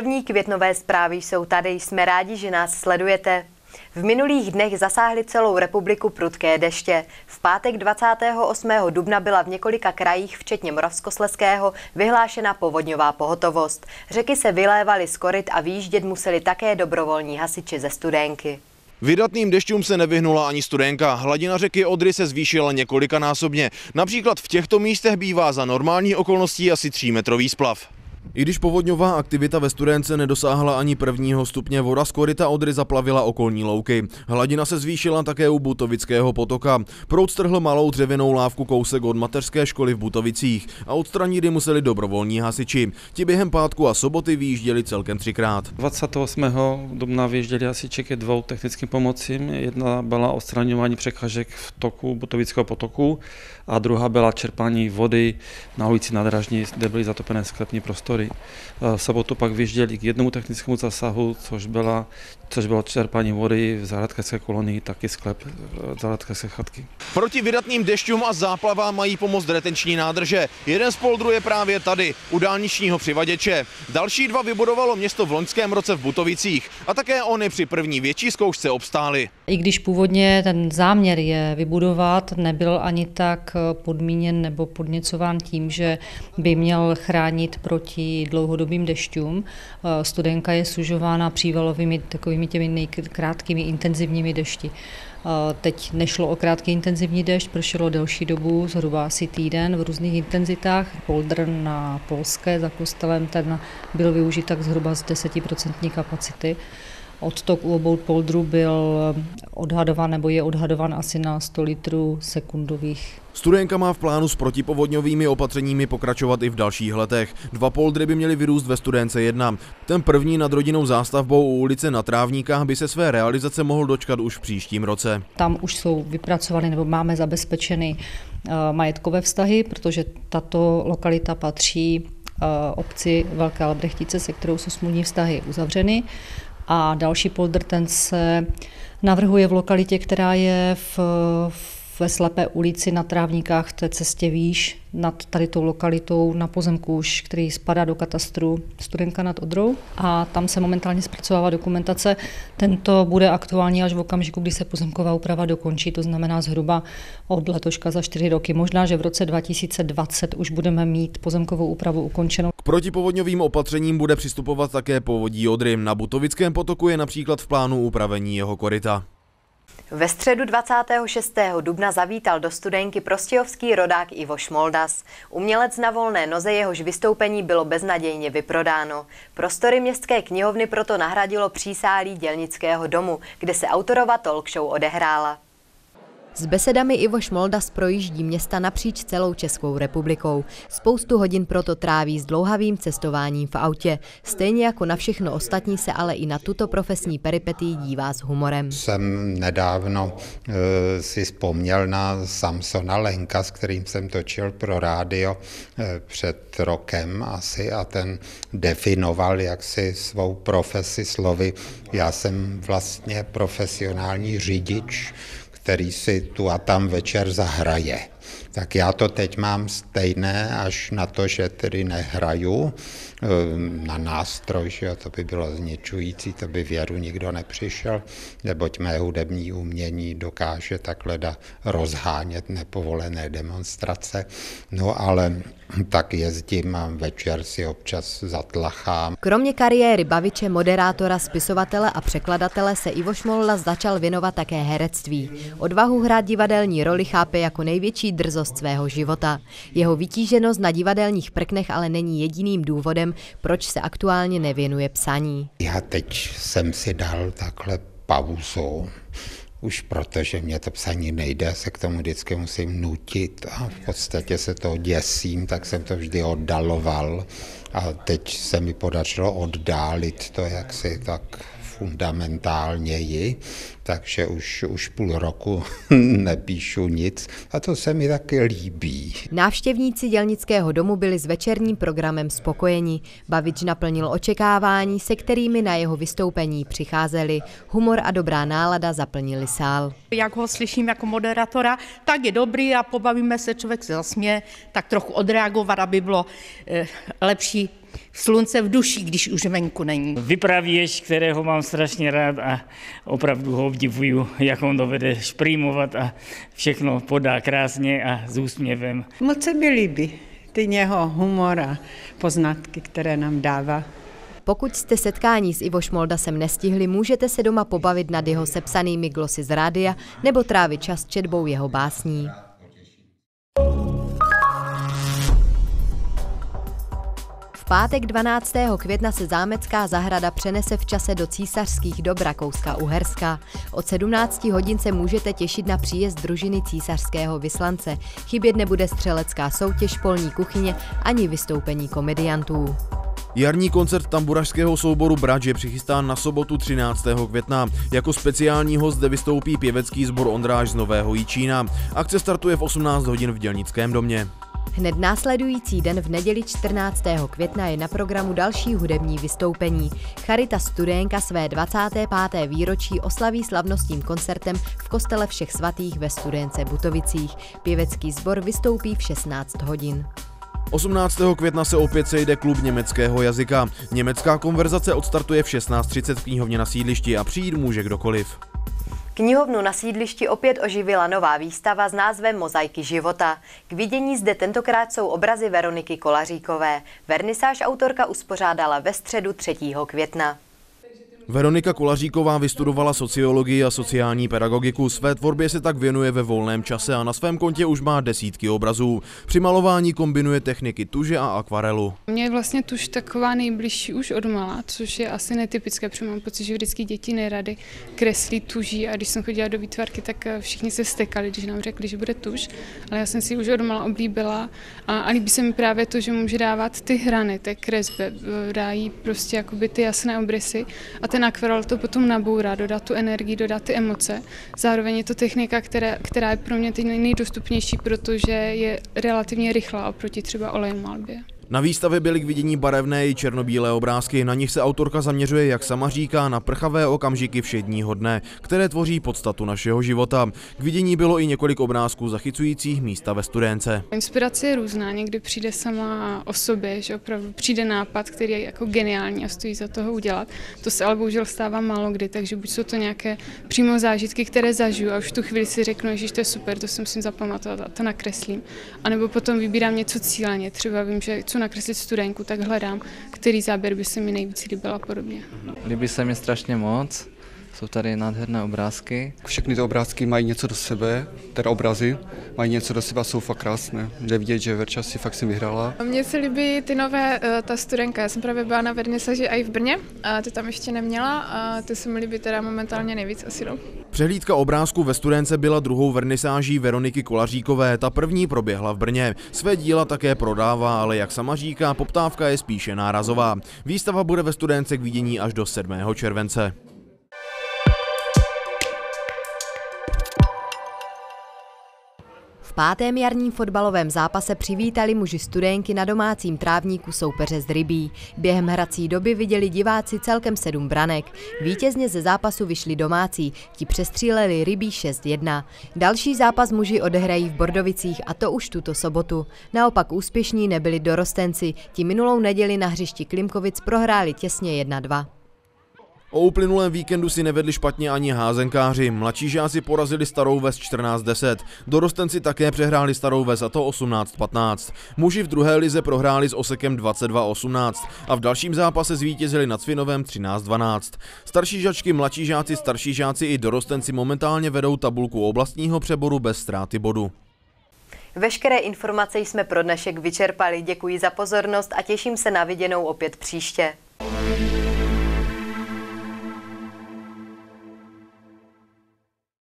První květnové zprávy jsou tady, jsme rádi, že nás sledujete. V minulých dnech zasáhly celou republiku prudké deště. V pátek 28. dubna byla v několika krajích, včetně Moravskosleského, vyhlášena povodňová pohotovost. Řeky se vylévaly z koryt a výjíždět museli také dobrovolní hasiči ze Studénky. Vydatným dešťům se nevyhnula ani studenka. Hladina řeky Odry se zvýšila několikanásobně. Například v těchto místech bývá za normální okolností asi 3 metrový splav. I když povodňová aktivita ve Studence nedosáhla ani prvního stupně, voda z koryta Odry zaplavila okolní louky. Hladina se zvýšila také u Butovického potoka. Proud strhl malou dřevěnou lávku kousek od mateřské školy v Butovicích a odstranit museli dobrovolní hasiči. Ti během pátku a soboty vyjížděli celkem třikrát. 28. dubna vyjížděli hasiči ke dvou technickým pomocím. Jedna byla odstraňování překážek v toku Butovického potoku a druhá byla čerpání vody na ulici Nadražní, kde byly zatopené sklepní prostory motory. V sobotu pak vyjížděli k jednomu technickému zásahu, což, byla, což bylo čerpání vody v zahradkářské kolonii, taky sklep e, zahradkářské chatky. Proti vydatným dešťům a záplavám mají pomoc retenční nádrže. Jeden z poldru je právě tady, u dálničního přivaděče. Další dva vybudovalo město v loňském roce v Butovicích a také oni při první větší zkoušce obstáli. I když původně ten záměr je vybudovat, nebyl ani tak podmíněn nebo podněcován tím, že by měl chránit proti proti dlouhodobým dešťům. Eh, studenka je sužována přívalovými takovými těmi nejkrátkými intenzivními dešti. Eh, teď nešlo o krátký intenzivní dešť, pršelo delší dobu, zhruba asi týden v různých intenzitách. Poldr na Polské za kostelem ten byl využit tak zhruba z 10% kapacity. Odtok u obou poldrů byl eh, odhadovan nebo je odhadovan asi na 100 litrů sekundových. Studenka má v plánu s protipovodňovými opatřeními pokračovat i v dalších letech. Dva poldry by měly vyrůst ve studence 1. Ten první nad rodinou zástavbou u ulice na Trávníkách by se své realizace mohl dočkat už v příštím roce. Tam už jsou vypracovány nebo máme zabezpečeny eh, majetkové vztahy, protože tato lokalita patří eh, obci Velké Albrechtice, se kterou jsou smluvní vztahy uzavřeny a další poldrtence navrhuje v lokalitě, která je v, v ve slepé ulici na Trávníkách v té cestě výš nad tady tou lokalitou na pozemku už, který spadá do katastru Studenka nad Odrou a tam se momentálně zpracovává dokumentace. Tento bude aktuální až v okamžiku, kdy se pozemková úprava dokončí, to znamená zhruba od letoška za čtyři roky. Možná, že v roce 2020 už budeme mít pozemkovou úpravu ukončenou. K protipovodňovým opatřením bude přistupovat také povodí Odry. Na Butovickém potoku je například v plánu upravení jeho koryta. Ve středu 26. dubna zavítal do studenky prostějovský rodák Ivo Šmoldas. Umělec na volné noze jehož vystoupení bylo beznadějně vyprodáno. Prostory městské knihovny proto nahradilo přísálí dělnického domu, kde se autorova talk show odehrála. S besedami Ivo Šmoldas projíždí města napříč celou Českou republikou. Spoustu hodin proto tráví s dlouhavým cestováním v autě. Stejně jako na všechno ostatní se ale i na tuto profesní peripety dívá s humorem. Jsem nedávno e, si vzpomněl na Samsona Lenka, s kterým jsem točil pro rádio e, před rokem asi a ten definoval jaksi svou profesi slovy. Já jsem vlastně profesionální řidič, který si tu a tam večer zahraje. Tak já to teď mám stejné, až na to, že tedy nehraju ehm, na nástroj, že to by bylo zničující, to by věru nikdo nepřišel, neboť mé hudební umění dokáže takhle da rozhánět nepovolené demonstrace. No ale tak jezdím a večer si občas zatlachám. Kromě kariéry baviče, moderátora, spisovatele a překladatele se Ivo Šmolla začal věnovat také herectví. Odvahu hrát divadelní roli chápe jako největší drzost příležitost svého života. Jeho vytíženost na divadelních prknech ale není jediným důvodem, proč se aktuálně nevěnuje psaní. Já teď jsem si dal takhle pauzu, už protože mě to psaní nejde, se k tomu vždycky musím nutit a v podstatě se toho děsím, tak jsem to vždy oddaloval a teď se mi podařilo oddálit to, jak si tak fundamentálněji, takže už, už půl roku nepíšu nic a to se mi taky líbí. Návštěvníci dělnického domu byli s večerním programem spokojeni. Bavič naplnil očekávání, se kterými na jeho vystoupení přicházeli. Humor a dobrá nálada zaplnili sál. Jak ho slyším jako moderatora, tak je dobrý a pobavíme se, člověk se zasměje, tak trochu odreagovat, aby bylo eh, lepší slunce v duši, když už venku není. Vypravěč, kterého mám strašně rád a opravdu ho obdivuju, jak on dovede šprýmovat a všechno podá krásně a s úsměvem. Moc se mi líbí ty jeho humor a poznatky, které nám dává. Pokud jste setkání s Ivo Šmoldasem nestihli, můžete se doma pobavit nad jeho sepsanými glosy z rádia nebo trávit čas četbou jeho básní. pátek 12. května se zámecká zahrada přenese v čase do císařských dob Rakouska-Uherska. Od 17 hodin se můžete těšit na příjezd družiny císařského vyslance. Chybět nebude střelecká soutěž, polní kuchyně ani vystoupení komediantů. Jarní koncert tamburařského souboru Brač je přichystán na sobotu 13. května. Jako speciální host zde vystoupí pěvecký sbor Ondráž z Nového Jičína. Akce startuje v 18 hodin v Dělnickém domě. Hned následující den v neděli 14. května je na programu další hudební vystoupení. Charita Studénka své 25. výročí oslaví slavnostním koncertem v kostele všech svatých ve Studence Butovicích. Pěvecký sbor vystoupí v 16 hodin. 18. května se opět sejde klub německého jazyka. Německá konverzace odstartuje v 16.30 v knihovně na sídlišti a přijít může kdokoliv. Knihovnu na sídlišti opět oživila nová výstava s názvem Mozaiky života. K vidění zde tentokrát jsou obrazy Veroniky Kolaříkové. Vernisáž autorka uspořádala ve středu 3. května. Veronika Kulaříková vystudovala sociologii a sociální pedagogiku, své tvorbě se tak věnuje ve volném čase a na svém kontě už má desítky obrazů. Při malování kombinuje techniky tuže a akvarelu. Mě je vlastně tuž taková nejbližší už od malá, což je asi netypické, protože mám pocit, že vždycky děti nerady kreslí tuží a když jsem chodila do výtvarky, tak eh, všichni se stekali, když nám řekli, že bude tuž, ale já jsem si už od mala oblíbila a, a líbí se mi právě to, že může dávat ty hrany té kresby eh, dají prostě jakoby ty jasné obrysy a ten ten akvarel to potom nabourá, dodat tu energii, dodat ty emoce. Zároveň je to technika, která, která je pro mě teď nejdostupnější, protože je relativně rychlá oproti třeba olejmalbě. malbě. Na výstavě byly k vidění barevné i černobílé obrázky, na nich se autorka zaměřuje, jak sama říká, na prchavé okamžiky všedního dne, které tvoří podstatu našeho života. K vidění bylo i několik obrázků zachycujících místa ve studence. Inspirace je různá, někdy přijde sama o sobě, že opravdu přijde nápad, který je jako geniální a stojí za toho udělat. To se ale bohužel stává málo kdy, takže buď jsou to nějaké přímo zážitky, které zažiju a už v tu chvíli si řeknu, že to je super, to si musím zapamatovat a to nakreslím. A nebo potom vybírám něco cíleně, třeba vím, že co nakreslit studentku, tak hledám, který záběr by se mi nejvíc líbil a podobně. Líbí se mi strašně moc, jsou tady nádherné obrázky. Všechny ty obrázky mají něco do sebe, teda obrazy mají něco do sebe a jsou fakt krásné. Jde vidět, že Verča si fakt si vyhrála. Mně se líbí ty nové, eh, ta studenka. Já jsem právě byla na vernisaži i v Brně, a ty tam ještě neměla a ty se mi líbí teda momentálně nejvíc asi. No. Přehlídka obrázku ve studence byla druhou vernisáží Veroniky Kolaříkové, ta první proběhla v Brně. Své díla také prodává, ale jak sama říká, poptávka je spíše nárazová. Výstava bude ve studence k vidění až do 7. července. V pátém jarním fotbalovém zápase přivítali muži studénky na domácím trávníku soupeře z Rybí. Během hrací doby viděli diváci celkem sedm branek. Vítězně ze zápasu vyšli domácí, ti přestříleli Rybí 6-1. Další zápas muži odehrají v Bordovicích a to už tuto sobotu. Naopak úspěšní nebyli dorostenci, ti minulou neděli na hřišti Klimkovic prohráli těsně 1-2. O uplynulém víkendu si nevedli špatně ani házenkáři. Mladší žáci porazili starou ves 14-10. Dorostenci také přehráli starou ves a to 18-15. Muži v druhé lize prohráli s Osekem 22-18 a v dalším zápase zvítězili nad Svinovem 13-12. Starší žačky, mladší žáci, starší žáci i dorostenci momentálně vedou tabulku oblastního přeboru bez ztráty bodu. Veškeré informace jsme pro dnešek vyčerpali. Děkuji za pozornost a těším se na viděnou opět příště.